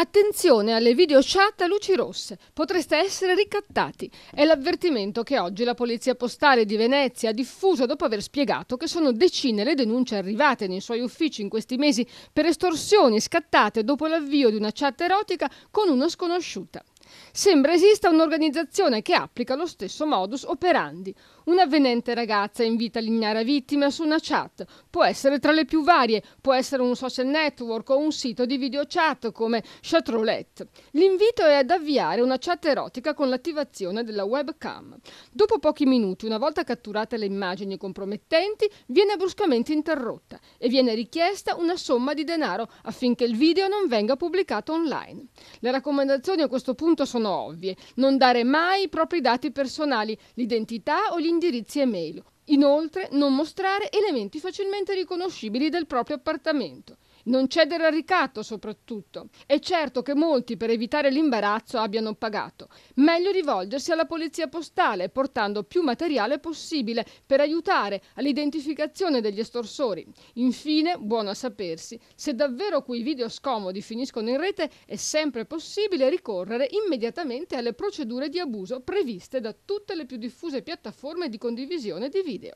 Attenzione alle video chat a luci rosse, potreste essere ricattati. È l'avvertimento che oggi la Polizia Postale di Venezia ha diffuso dopo aver spiegato che sono decine le denunce arrivate nei suoi uffici in questi mesi per estorsioni scattate dopo l'avvio di una chat erotica con una sconosciuta. Sembra esista un'organizzazione che applica lo stesso modus operandi. Un'avvenente ragazza invita l'ignara vittima su una chat. Può essere tra le più varie, può essere un social network o un sito di video chat come Chatroulette. L'invito è ad avviare una chat erotica con l'attivazione della webcam. Dopo pochi minuti, una volta catturate le immagini compromettenti, viene bruscamente interrotta e viene richiesta una somma di denaro affinché il video non venga pubblicato online. Le raccomandazioni a questo punto punto sono ovvie. Non dare mai i propri dati personali, l'identità o gli indirizzi email. Inoltre, non mostrare elementi facilmente riconoscibili del proprio appartamento. Non cedere al ricatto soprattutto. È certo che molti per evitare l'imbarazzo abbiano pagato. Meglio rivolgersi alla polizia postale portando più materiale possibile per aiutare all'identificazione degli estorsori. Infine, buono a sapersi, se davvero quei video scomodi finiscono in rete è sempre possibile ricorrere immediatamente alle procedure di abuso previste da tutte le più diffuse piattaforme di condivisione di video.